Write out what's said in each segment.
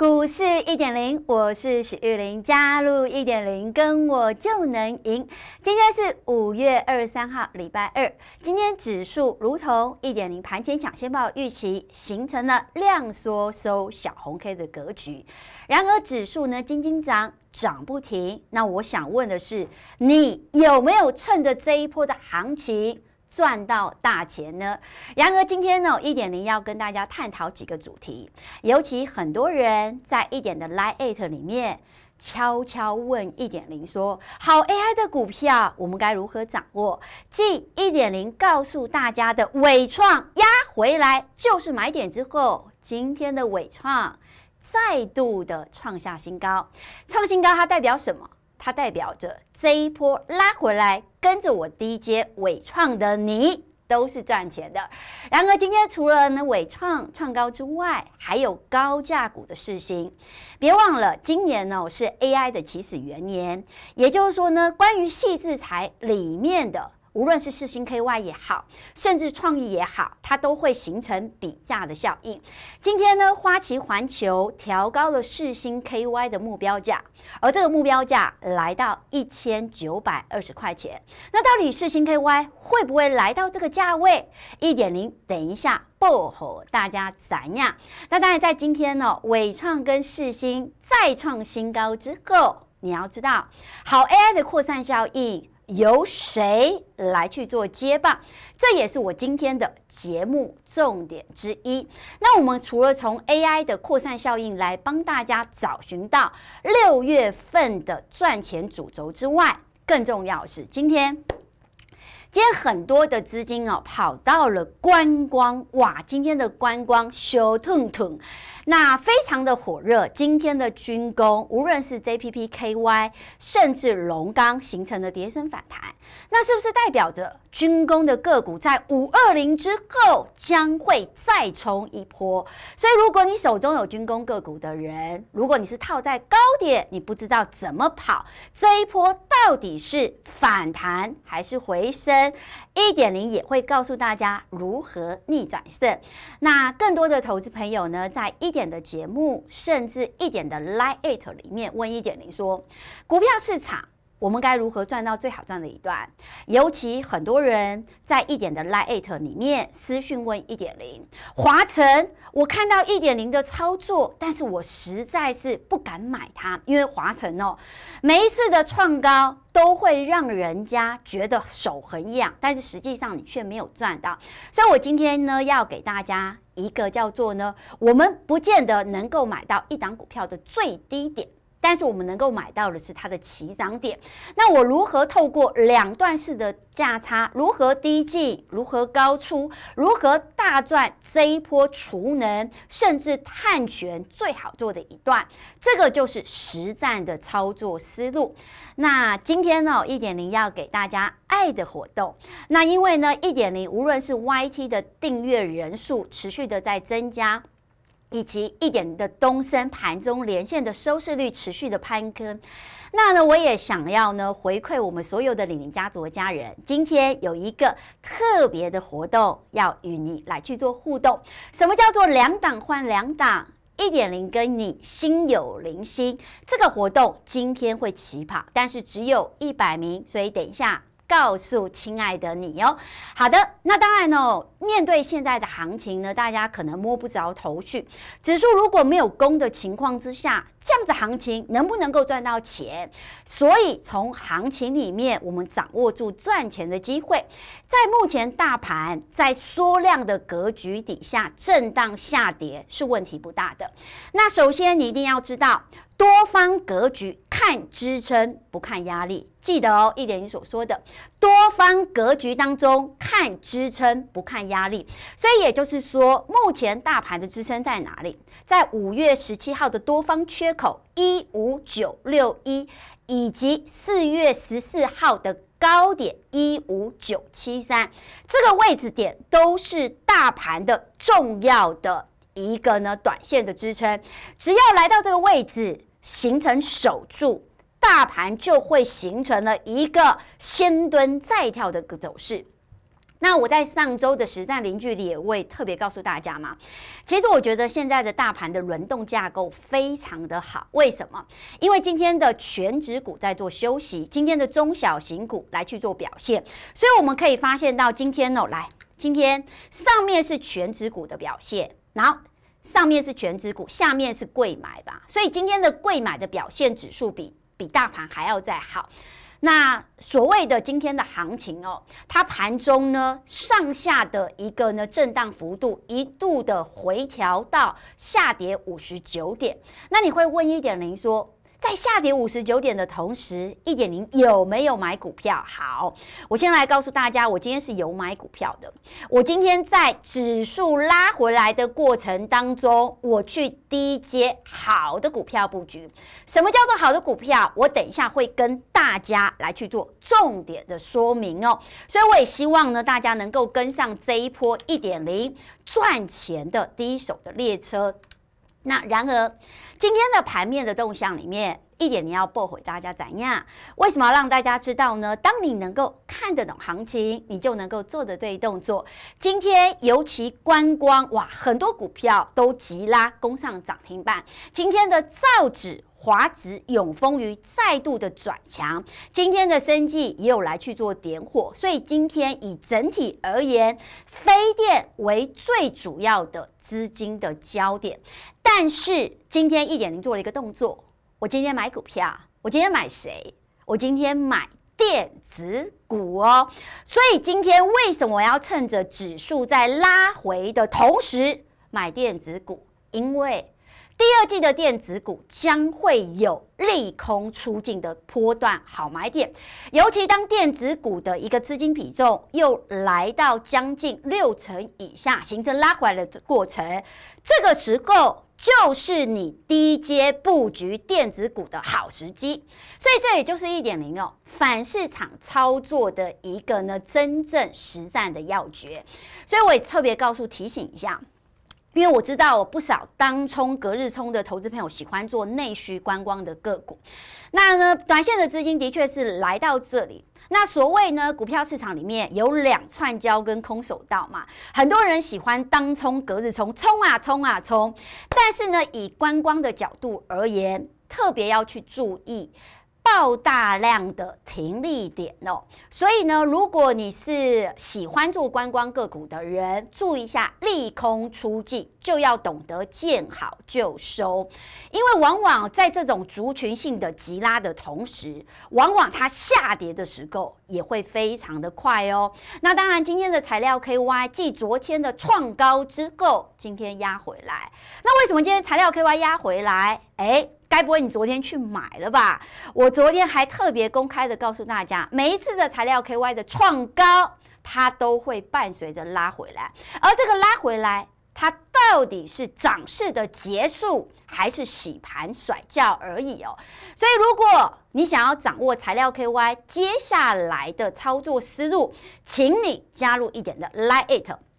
股市一点零，我是许玉玲，加入一点零，跟我就能赢。今天是五月二十三号，礼拜二。今天指数如同一点零盘前抢先报预期，形成了量缩收小红 K 的格局。然而，指数呢，金金涨，涨不停。那我想问的是，你有没有趁着这一波的行情？赚到大钱呢？然而今天呢，一点零要跟大家探讨几个主题。尤其很多人在一点的 Live Eight 里面悄悄问一点零说：“好，AI 的股票我们该如何掌握？”继一点零告诉大家的尾创压回来就是买点之后，今天的尾创再度的创下新高，创新高它代表什么？它代表着这一波拉回来跟着我 d 阶伟创的你都是赚钱的。然而今天除了呢伟创创高之外，还有高价股的试新。别忘了，今年呢是 AI 的起始元年，也就是说呢，关于细制裁里面的。无论是四星 KY 也好，甚至创意也好，它都会形成比价的效应。今天呢，花旗环球调高了四星 KY 的目标价，而这个目标价来到一千九百二十块钱。那到底四星 KY 会不会来到这个价位？一点零，等一下报好大家怎样？那当然，在今天呢，伟创跟四星再创新高之后，你要知道，好 AI 的扩散效应。由谁来去做接棒？这也是我今天的节目重点之一。那我们除了从 AI 的扩散效应来帮大家找寻到六月份的赚钱主轴之外，更重要是今天。今天很多的资金哦跑到了观光哇！今天的观光咻腾腾，那非常的火热。今天的军工，无论是 JPPKY，甚至龙钢形成的跌升反弹，那是不是代表着？军工的个股在五二零之后将会再冲一波，所以如果你手中有军工个股的人，如果你是套在高点，你不知道怎么跑，这一波到底是反弹还是回升？一点零也会告诉大家如何逆转胜。那更多的投资朋友呢，在一点的节目，甚至一点的 l i n e Eight 里面问一点零说，股票市场。我们该如何赚到最好赚的一段？尤其很多人在一点的 Lite 里面私讯问一点零华晨，我看到一点零的操作，但是我实在是不敢买它，因为华晨哦，每一次的创高都会让人家觉得手很痒，但是实际上你却没有赚到。所以我今天呢，要给大家一个叫做呢，我们不见得能够买到一档股票的最低点。但是我们能够买到的是它的起涨点。那我如何透过两段式的价差，如何低进，如何高出，如何大赚这一波储能甚至探权最好做的一段？这个就是实战的操作思路。那今天呢，一点零要给大家爱的活动。那因为呢，一点零无论是 YT 的订阅人数持续的在增加。以及一点的东升盘中连线的收视率持续的攀升，那呢，我也想要呢回馈我们所有的李宁家族的家人，今天有一个特别的活动要与你来去做互动。什么叫做两档换两档？一点零跟你心有灵犀。这个活动今天会起跑，但是只有一百名，所以等一下。告诉亲爱的你哦，好的，那当然哦。面对现在的行情呢，大家可能摸不着头绪。指数如果没有攻的情况之下，这样子行情能不能够赚到钱？所以从行情里面，我们掌握住赚钱的机会。在目前大盘在缩量的格局底下，震荡下跌是问题不大的。那首先你一定要知道，多方格局看支撑，不看压力。记得哦，一点你所说的多方格局当中，看支撑不看压力。所以也就是说，目前大盘的支撑在哪里？在五月十七号的多方缺口一五九六一，以及四月十四号的高点一五九七三这个位置点，都是大盘的重要的一个呢短线的支撑。只要来到这个位置，形成守住。大盘就会形成了一个先蹲再跳的走势。那我在上周的实战零距离也会特别告诉大家嘛。其实我觉得现在的大盘的轮动架构非常的好。为什么？因为今天的全指股在做休息，今天的中小型股来去做表现。所以我们可以发现到今天哦，来今天上面是全指股的表现，然后上面是全指股，下面是贵买吧。所以今天的贵买的表现指数比。比大盘还要再好，那所谓的今天的行情哦，它盘中呢上下的一个呢震荡幅度一度的回调到下跌五十九点，那你会问一点零说。在下跌五十九点的同时，一点零有没有买股票？好，我先来告诉大家，我今天是有买股票的。我今天在指数拉回来的过程当中，我去低接好的股票布局。什么叫做好的股票？我等一下会跟大家来去做重点的说明哦。所以我也希望呢，大家能够跟上这一波一点零赚钱的第一手的列车。那然而，今天的盘面的动向里面，一点你要驳回大家怎样？为什么要让大家知道呢？当你能够看得懂行情，你就能够做的对动作。今天尤其观光哇，很多股票都急拉攻上涨停板。今天的造纸、华资、永丰鱼再度的转强，今天的生技也有来去做点火，所以今天以整体而言，非电为最主要的。资金的焦点，但是今天一点零做了一个动作。我今天买股票，我今天买谁？我今天买电子股哦。所以今天为什么要趁着指数在拉回的同时买电子股？因为。第二季的电子股将会有利空出尽的波段好买点，尤其当电子股的一个资金比重又来到将近六成以下，形成拉回来的过程，这个时候就是你低阶布局电子股的好时机。所以这也就是一点零哦，反市场操作的一个呢真正实战的要诀。所以我也特别告诉提醒一下。因为我知道不少当冲、隔日冲的投资朋友喜欢做内需观光的个股，那呢，短线的资金的确是来到这里。那所谓呢，股票市场里面有两串交跟空手道嘛，很多人喜欢当冲、隔日冲，冲啊冲啊冲，但是呢，以观光的角度而言，特别要去注意。爆大量的停利点哦，所以呢，如果你是喜欢做观光个股的人，注意一下利空出尽，就要懂得见好就收，因为往往在这种族群性的急拉的同时，往往它下跌的时候也会非常的快哦。那当然，今天的材料 KY 继昨天的创高之后，今天压回来。那为什么今天材料 KY 压回来？哎。该不会你昨天去买了吧？我昨天还特别公开的告诉大家，每一次的材料 K Y 的创高，它都会伴随着拉回来，而这个拉回来，它到底是涨势的结束，还是洗盘甩掉而已哦？所以，如果你想要掌握材料 K Y 接下来的操作思路，请你加入一点的 Like it。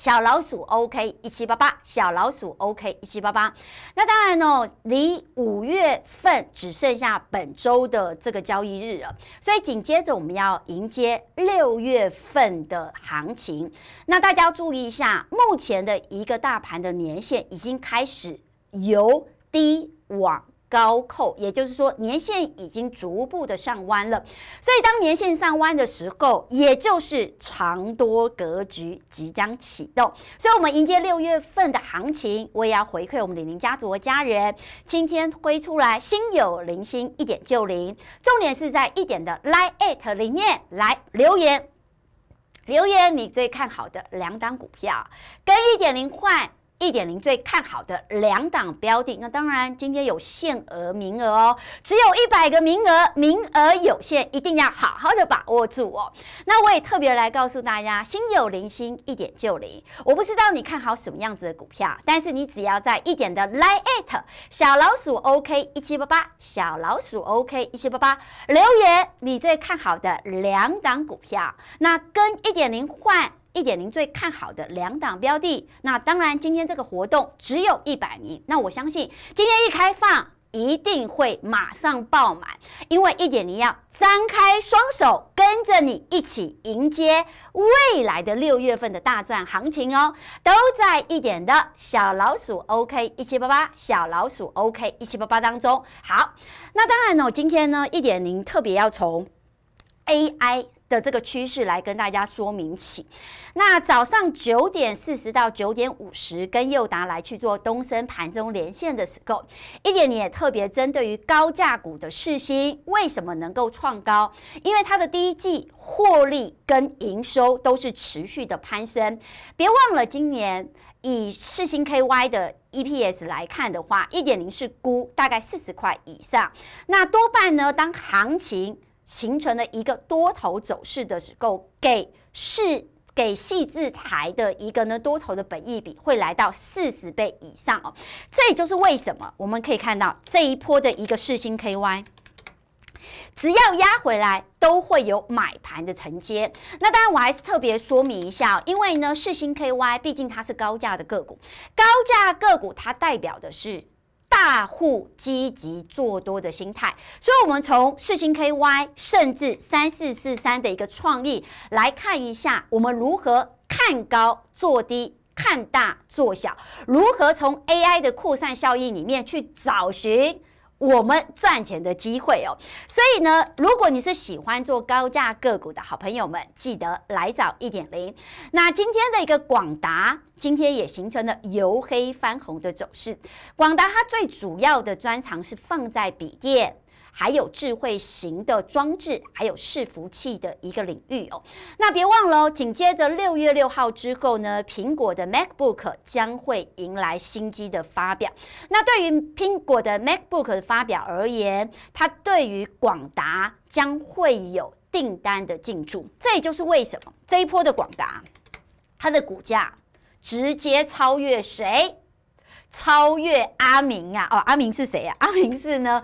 小老鼠 OK 一七八八，小老鼠 OK 一七八八。那当然哦，离五月份只剩下本周的这个交易日了，所以紧接着我们要迎接六月份的行情。那大家注意一下，目前的一个大盘的年限已经开始由低往。高扣，也就是说年线已经逐步的上弯了，所以当年线上弯的时候，也就是长多格局即将启动。所以，我们迎接六月份的行情，我也要回馈我们李宁家族的家人。今天推出来心有灵犀一点就灵，重点是在一点的 lie it 里面来留言，留言你最看好的两档股票，跟一点零换。一点零最看好的两档标的，那当然今天有限额名额哦，只有一百个名额，名额有限，一定要好好的把握住哦。那我也特别来告诉大家，心有灵犀一点就灵。我不知道你看好什么样子的股票，但是你只要在一点的 like a t 小老鼠 OK 一七八八，小老鼠 OK 一七八八留言你最看好的两档股票，那跟一点零换。一点零最看好的两档标的，那当然今天这个活动只有一百名，那我相信今天一开放一定会马上爆满，因为一点零要张开双手跟着你一起迎接未来的六月份的大赚行情哦，都在一点的小老鼠 OK 一七八八小老鼠 OK 一七八八当中。好，那当然呢，我今天呢一点零特别要从 AI。的这个趋势来跟大家说明起。那早上九点四十到九点五十，跟佑达来去做东升盘中连线的时候，一点零也特别针对于高价股的市星，为什么能够创高？因为它的第一季获利跟营收都是持续的攀升。别忘了，今年以市星 KY 的 EPS 来看的话，一点零是估大概四十块以上。那多半呢，当行情。形成了一个多头走势的时候，给市给细字台的一个呢多头的本意比会来到四十倍以上哦，这也就是为什么我们可以看到这一波的一个市星 KY，只要压回来都会有买盘的承接。那当然我还是特别说明一下，因为呢市星 KY 毕竟它是高价的个股，高价个股它代表的是。大户积极做多的心态，所以，我们从四星 KY 甚至三四四三的一个创意来看一下，我们如何看高做低，看大做小，如何从 AI 的扩散效应里面去找寻。我们赚钱的机会哦，所以呢，如果你是喜欢做高价个股的好朋友们，记得来找一点零。那今天的一个广达，今天也形成了由黑翻红的走势。广达它最主要的专长是放在笔电。还有智慧型的装置，还有伺服器的一个领域哦。那别忘了，紧接着六月六号之后呢，苹果的 MacBook 将会迎来新机的发表。那对于苹果的 MacBook 的发表而言，它对于广达将会有订单的进驻。这也就是为什么这一波的广达，它的股价直接超越谁？超越阿明啊！哦，阿明是谁呀？阿明是呢。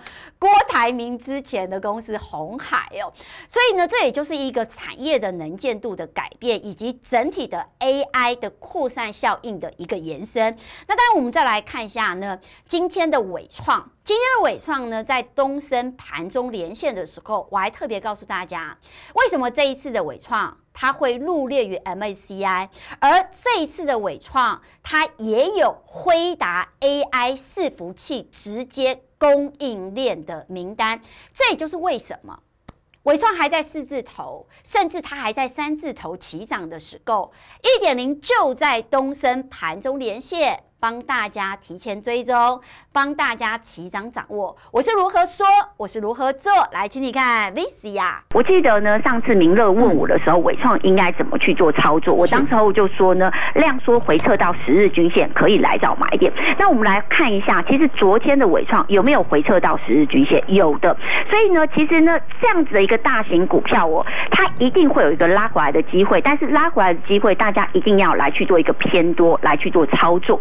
郭台铭之前的公司红海哦，所以呢，这也就是一个产业的能见度的改变，以及整体的 AI 的扩散效应的一个延伸。那当然，我们再来看一下呢，今天的伟创，今天的伟创呢，在东升盘中连线的时候，我还特别告诉大家，为什么这一次的伟创它会入列于 MACI，而这一次的伟创它也有辉达 AI 伺服器直接。供应链的名单，这也就是为什么伟创还在四字头，甚至它还在三字头起涨的时候，一点零就在东升盘中连线。帮大家提前追踪，帮大家齐掌掌握。我是如何说，我是如何做。来，请你看 v i 呀。我记得呢，上次明乐问我的时候，伟创应该怎么去做操作？我当时候就说呢，量缩回撤到十日均线可以来找买点。那我们来看一下，其实昨天的伟创有没有回撤到十日均线？有的。所以呢，其实呢，这样子的一个大型股票哦，它一定会有一个拉回来的机会。但是拉回来的机会，大家一定要来去做一个偏多，来去做操作。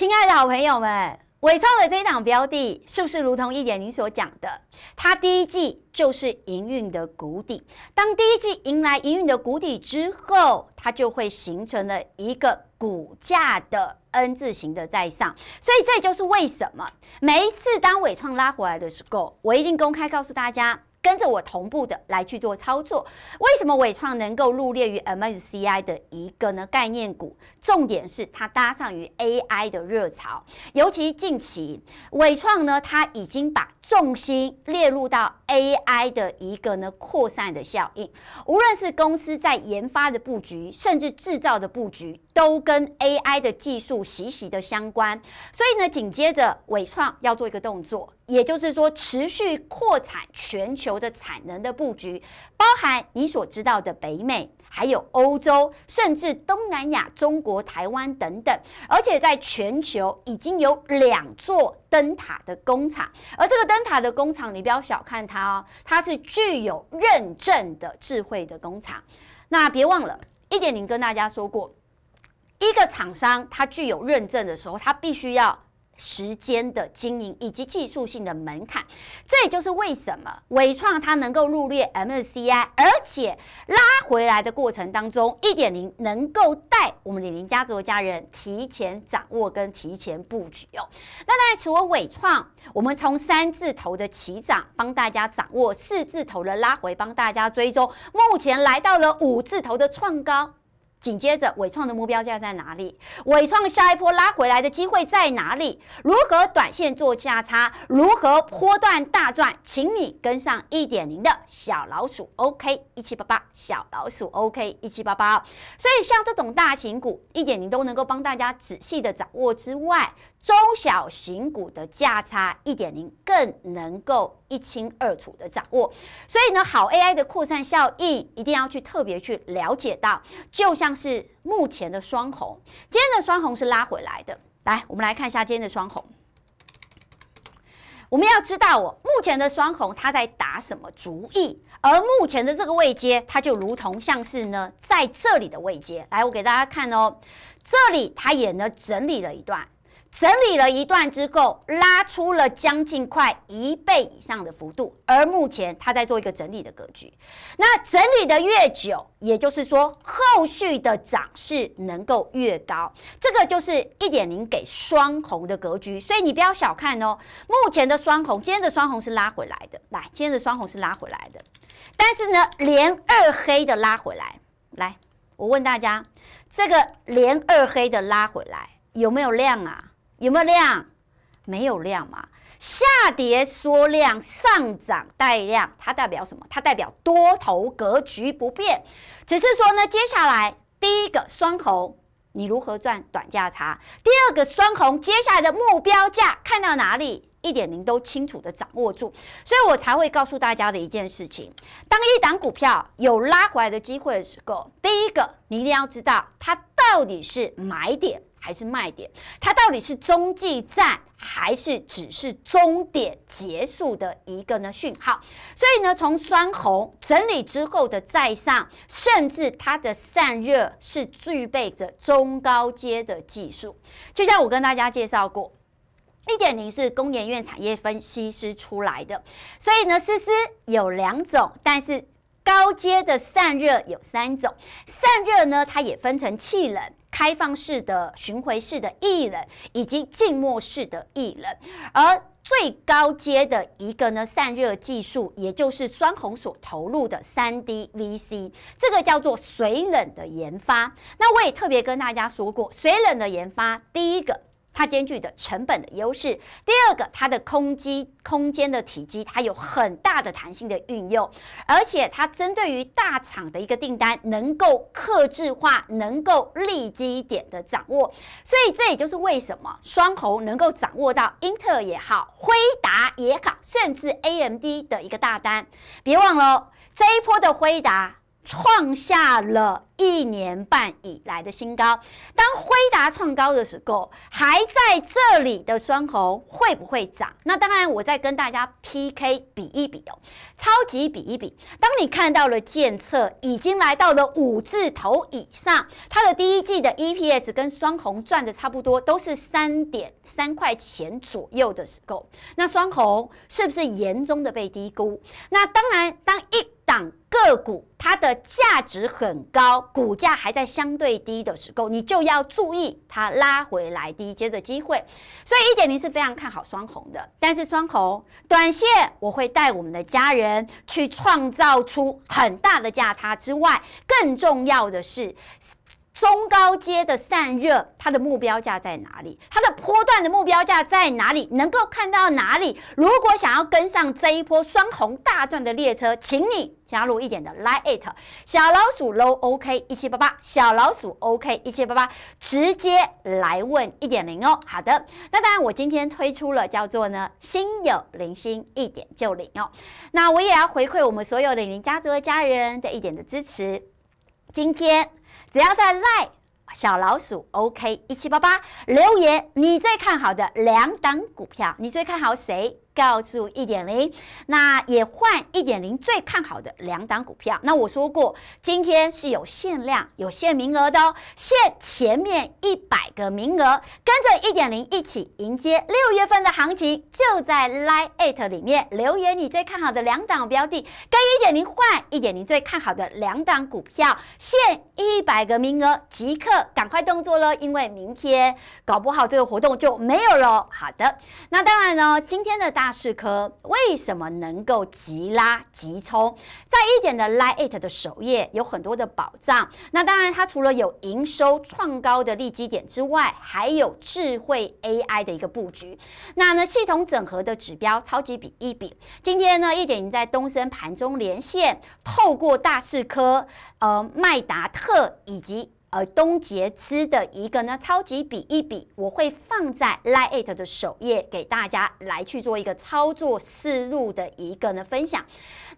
亲爱的好朋友们，伟创的这档标的是不是如同一点零所讲的？它第一季就是营运的谷底，当第一季迎来营运的谷底之后，它就会形成了一个股价的 N 字形的在上，所以这就是为什么每一次当伟创拉回来的时候，我一定公开告诉大家。跟着我同步的来去做操作。为什么伟创能够入列于 MSCI 的一个呢概念股？重点是它搭上于 AI 的热潮，尤其近期伟创呢，它已经把重心列入到 AI 的一个呢扩散的效应。无论是公司在研发的布局，甚至制造的布局，都跟 AI 的技术息息的相关。所以呢，紧接着伟创要做一个动作。也就是说，持续扩产全球的产能的布局，包含你所知道的北美、还有欧洲，甚至东南亚、中国、台湾等等。而且，在全球已经有两座灯塔的工厂，而这个灯塔的工厂，你不要小看它哦，它是具有认证的智慧的工厂。那别忘了，一点零跟大家说过，一个厂商它具有认证的时候，它必须要。时间的经营以及技术性的门槛，这也就是为什么伟创它能够入列 MSCI，而且拉回来的过程当中，一点零能够带我们李宁家族的家人提前掌握跟提前布局哦。那在除了伟创，我们从三字头的起涨帮大家掌握，四字头的拉回帮大家追踪，目前来到了五字头的创高。紧接着伟创的目标价在哪里？伟创下一波拉回来的机会在哪里？如何短线做价差？如何波段大赚？请你跟上一点零的小老鼠，OK？一七八八小老鼠，OK？一七八八。所以像这种大型股，一点零都能够帮大家仔细的掌握之外。中小型股的价差一点零，更能够一清二楚的掌握。所以呢，好 AI 的扩散效应一定要去特别去了解到。就像是目前的双红，今天的双红是拉回来的。来，我们来看一下今天的双红。我们要知道哦，目前的双红它在打什么主意？而目前的这个位阶，它就如同像是呢，在这里的位阶。来，我给大家看哦，这里它也呢整理了一段。整理了一段之后，拉出了将近快一倍以上的幅度，而目前它在做一个整理的格局。那整理的越久，也就是说后续的涨势能够越高。这个就是一点零给双红的格局，所以你不要小看哦。目前的双红，今天的双红是拉回来的，来，今天的双红是拉回来的。但是呢，连二黑的拉回来，来，我问大家，这个连二黑的拉回来有没有量啊？有没有量？没有量嘛？下跌缩量，上涨带量，它代表什么？它代表多头格局不变，只是说呢，接下来第一个双红，你如何赚短价差？第二个双红，接下来的目标价看到哪里？一点零都清楚的掌握住，所以我才会告诉大家的一件事情：当一档股票有拉回来的机会的时候，第一个你一定要知道它到底是买点。还是卖点，它到底是中继站，还是只是终点结束的一个呢讯号？所以呢，从双红整理之后的再上，甚至它的散热是具备着中高阶的技术。就像我跟大家介绍过，一点零是工研院产业分析师出来的。所以呢，思思有两种，但是高阶的散热有三种，散热呢，它也分成气冷。开放式、的巡回式的艺人，以及静默式的艺人，而最高阶的一个呢，散热技术也就是双红所投入的三 D VC，这个叫做水冷的研发。那我也特别跟大家说过，水冷的研发，第一个。它兼具的成本的优势，第二个，它的空机空间的体积，它有很大的弹性的运用，而且它针对于大厂的一个订单，能够克制化，能够立基点的掌握，所以这也就是为什么双红能够掌握到英特尔也好，辉达也好，甚至 AMD 的一个大单。别忘了这一波的辉达。创下了一年半以来的新高。当辉达创高的时候，还在这里的双红会不会涨？那当然，我再跟大家 PK 比一比哦，超级比一比。当你看到了建测已经来到了五字头以上，它的第一季的 EPS 跟双红赚的差不多，都是三点三块钱左右的时候，那双红是不是严重的被低估？那当然，当一。涨个股，它的价值很高，股价还在相对低的时候，你就要注意它拉回来低接的机会。所以一点零是非常看好双红的，但是双红短线我会带我们的家人去创造出很大的价差之外，更重要的是。中高阶的散热，它的目标价在哪里？它的坡段的目标价在哪里？能够看到哪里？如果想要跟上这一波双红大段的列车，请你加入一点的 Like It 小老鼠 Low OK 一七八八小老鼠 OK 一七八八，直接来问一点零哦。好的，那当然我今天推出了叫做呢，心有灵犀一点就灵哦。那我也要回馈我们所有的零家族的家人的一点的支持，今天。只要在赖小老鼠 OK 一七八八留言，你最看好的两档股票，你最看好谁？告诉一点零，那也换一点零最看好的两档股票。那我说过，今天是有限量、有限名额的，哦，限前面一百个名额，跟着一点零一起迎接六月份的行情。就在 Line at 里面留言，你最看好的两档标的，跟一点零换一点零最看好的两档股票，限一百个名额，即刻赶快动作了，因为明天搞不好这个活动就没有了。好的，那当然呢，今天的大。大势科为什么能够急拉急冲？在一点的 Lite 的首页有很多的保障。那当然，它除了有营收创高的利基点之外，还有智慧 AI 的一个布局。那呢，系统整合的指标超级比一比。今天呢，一点你在东升盘中连线，透过大势科呃麦达特以及。而东杰资的一个呢超级比一比，我会放在 Lite 的首页给大家来去做一个操作思路的一个呢分享。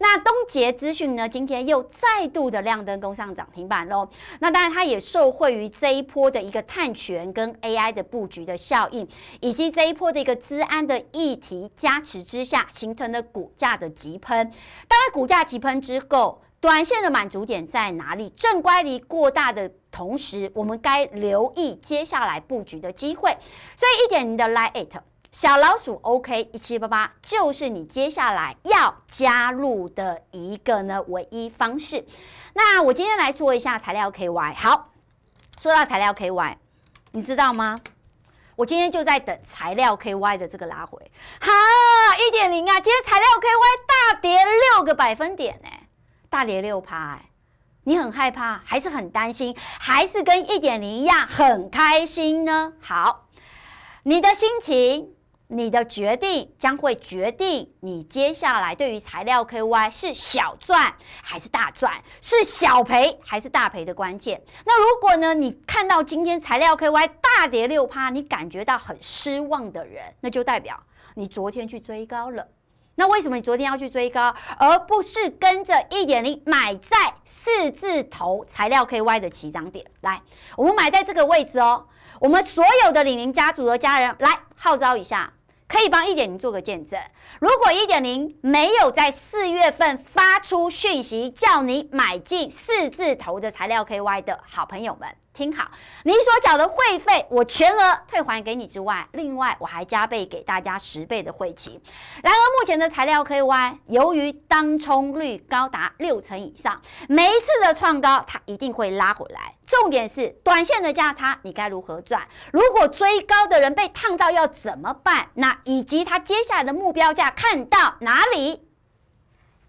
那东杰资讯呢，今天又再度的亮灯攻上涨停板喽。那当然，它也受惠于这一波的一个碳权跟 AI 的布局的效应，以及这一波的一个资安的议题加持之下，形成的股价的急喷。当然，股价急喷之后。短线的满足点在哪里？正乖离过大的同时，我们该留意接下来布局的机会。所以一点零的 Lite 小老鼠 OK 一七八八，就是你接下来要加入的一个呢唯一方式。那我今天来说一下材料 KY。好，说到材料 KY，你知道吗？我今天就在等材料 KY 的这个拉回。哈，一点零啊，今天材料 KY 大跌六个百分点呢。大跌六趴，哎，你很害怕，还是很担心，还是跟一点零一样很开心呢？好，你的心情、你的决定，将会决定你接下来对于材料 KY 是小赚还是大赚，是小赔还是大赔的关键。那如果呢，你看到今天材料 KY 大跌六趴，你感觉到很失望的人，那就代表你昨天去追高了。那为什么你昨天要去追高，而不是跟着一点零买在四字头材料 KY 的起涨点来？我们买在这个位置哦。我们所有的李宁家族的家人来号召一下，可以帮一点零做个见证。如果一点零没有在四月份发出讯息叫你买进四字头的材料 KY 的好朋友们。听好，你所缴的会费我全额退还给你之外，另外我还加倍给大家十倍的会期。然而目前的材料可以歪，由于当冲率高达六成以上，每一次的创高它一定会拉回来。重点是短线的价差你该如何赚？如果追高的人被烫到要怎么办？那以及他接下来的目标价看到哪里？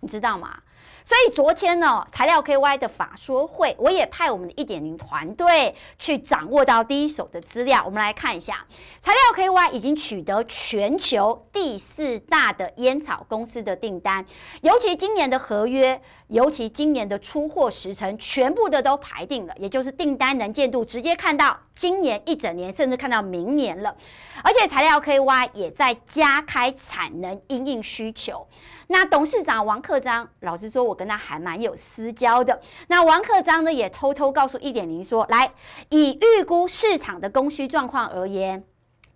你知道吗？所以昨天呢，材料 K Y 的法说会，我也派我们的一点零团队去掌握到第一手的资料。我们来看一下，材料 K Y 已经取得全球第四大的烟草公司的订单，尤其今年的合约，尤其今年的出货时程，全部的都排定了，也就是订单能见度直接看到。今年一整年，甚至看到明年了，而且材料 K Y 也在加开产能，应应需求。那董事长王克章，老实说，我跟他还蛮有私交的。那王克章呢，也偷偷告诉一点零说，来，以预估市场的供需状况而言，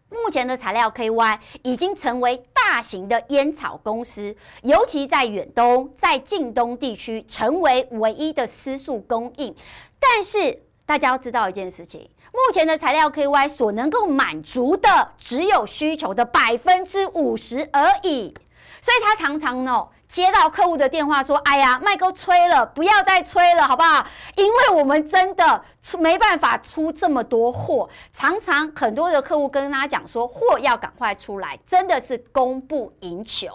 目前的材料 K Y 已经成为大型的烟草公司，尤其在远东、在近东地区，成为唯一的私数供应。但是。大家要知道一件事情，目前的材料 KY 所能够满足的只有需求的百分之五十而已，所以它常常呢。接到客户的电话说：“哎呀，麦克催了，不要再催了，好不好？因为我们真的没办法出这么多货。常常很多的客户跟大家讲说，货要赶快出来，真的是供不应求。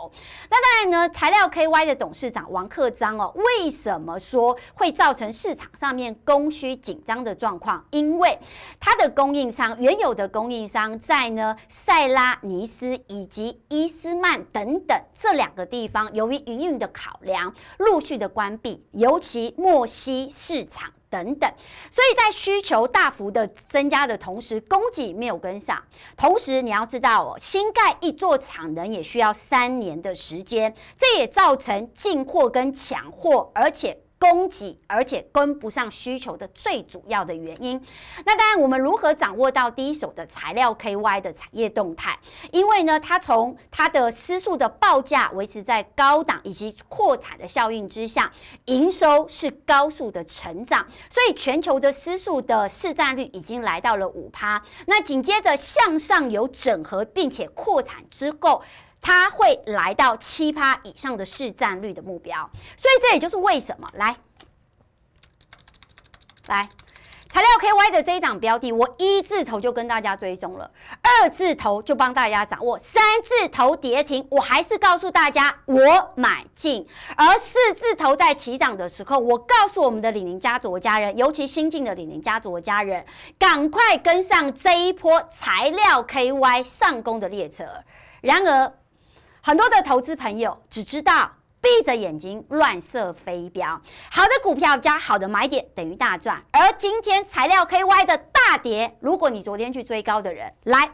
那当然呢，材料 KY 的董事长王克章哦，为什么说会造成市场上面供需紧张的状况？因为他的供应商原有的供应商在呢，塞拉尼斯以及伊斯曼等等这两个地方，由于营运的考量，陆续的关闭，尤其墨西市场等等，所以在需求大幅的增加的同时，供给没有跟上。同时，你要知道，哦，新盖一座厂能也需要三年的时间，这也造成进货跟抢货，而且。供给而且跟不上需求的最主要的原因。那当然，我们如何掌握到第一手的材料 KY 的产业动态？因为呢，它从它的私数的报价维持在高档，以及扩产的效应之下，营收是高速的成长，所以全球的私数的市占率已经来到了五趴。那紧接着向上有整合，并且扩产之后。它会来到七趴以上的市占率的目标，所以这也就是为什么来来材料 K Y 的这一档标的，我一字头就跟大家追踪了，二字头就帮大家掌握，三字头跌停，我还是告诉大家我买进，而四字头在起涨的时候，我告诉我们的李宁家族的家人，尤其新进的李宁家族的家人，赶快跟上这一波材料 K Y 上攻的列车。然而。很多的投资朋友只知道闭着眼睛乱射飞镖，好的股票加好的买点等于大赚。而今天材料 KY 的大跌，如果你昨天去追高的人来。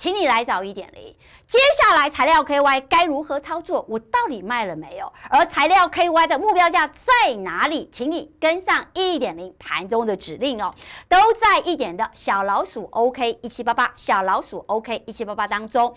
请你来找一点零，接下来材料 KY 该如何操作？我到底卖了没有？而材料 KY 的目标价在哪里？请你跟上一点零盘中的指令哦，都在一点的小老鼠 OK 一七八八，小老鼠 OK 一七八八当中。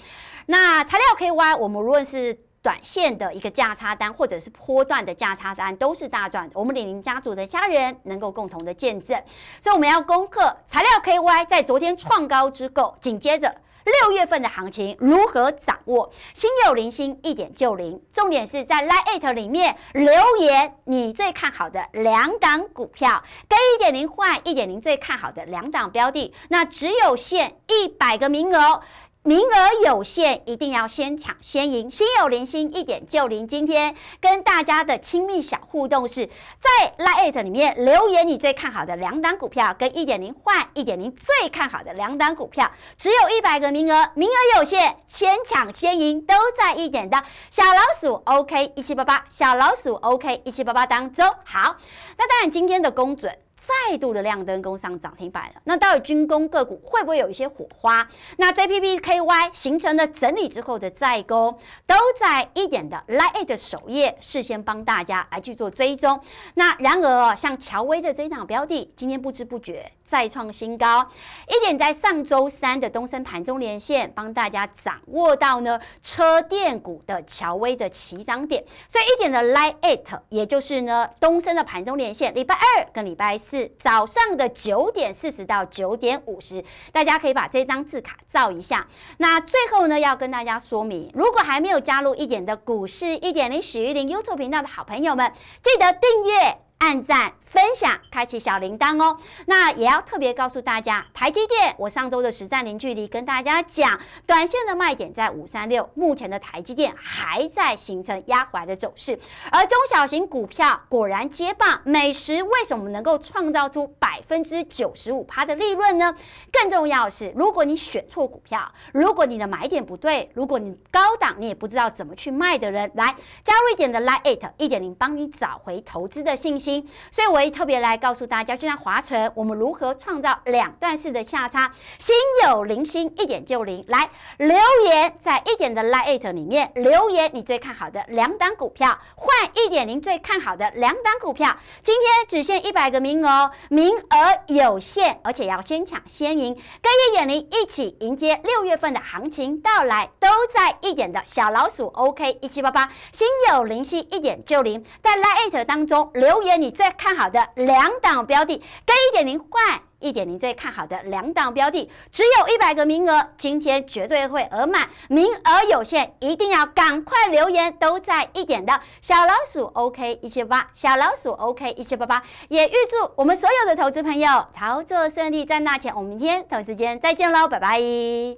那材料 KY，我们无论是短线的一个价差单，或者是波段的价差单，都是大赚。我们李宁家族的家人能够共同的见证，所以我们要攻克材料 KY，在昨天创高之后，紧接着。六月份的行情如何掌握？心有灵犀一点就灵。重点是在 Line at 里面留言，你最看好的两档股票跟一点零换一点零最看好的两档标的，那只有限一百个名额。名额有限，一定要先抢先赢。心有灵犀一点就灵。今天跟大家的亲密小互动是在 Lite 里面留言，你最看好的两档股票，跟一点零换一点零最看好的两档股票，只有一百个名额，名额有限，先抢先赢，都在一点的小老鼠 OK 一七八八，小老鼠 OK 一七八八当中。好，那当然今天的公准再度的亮灯攻上涨停板了，那到底军工个股会不会有一些火花？那 JPPKY 形成的整理之后的再攻，都在一点的 Lite g h 首页事先帮大家来去做追踪。那然而，像乔威的这档标的，今天不知不觉。再创新高，一点在上周三的东升盘中连线，帮大家掌握到呢车电股的乔威的起涨点。所以一点的 Line Eight，也就是呢东升的盘中连线，礼拜二跟礼拜四早上的九点四十到九点五十，大家可以把这张字卡照一下。那最后呢，要跟大家说明，如果还没有加入一点的股市一点零史于零 YouTube 频道的好朋友们，记得订阅、按赞。分享，开启小铃铛哦。那也要特别告诉大家，台积电，我上周的实战零距离跟大家讲，短线的卖点在五三六，目前的台积电还在形成压怀的走势，而中小型股票果然接棒。美食为什么能够创造出百分之九十五趴的利润呢？更重要的是，如果你选错股票，如果你的买点不对，如果你高档你也不知道怎么去卖的人，来加入一点的 Lite 一点零，帮你找回投资的信心。所以，我。特别来告诉大家，就像华晨，我们如何创造两段式的下差？心有灵犀一点就灵。来留言在一点的 Lite 里面留言，你最看好的两档股票，换一点零最看好的两档股票。今天只限一百个名额，名额有限，而且要先抢先赢。跟一点零一起迎接六月份的行情到来，都在一点的小老鼠 OK 一七八八，心有灵犀一点就灵。在 Lite 当中留言，你最看好。的两档标的跟一点零换一点零，最看好的两档标的只有一百个名额，今天绝对会额满，名额有限，一定要赶快留言都在一点的小老鼠 OK 一七八，小老鼠 OK 一七八八，也预祝我们所有的投资朋友操作胜利，赚大钱。我们明天同时间再见喽，拜拜。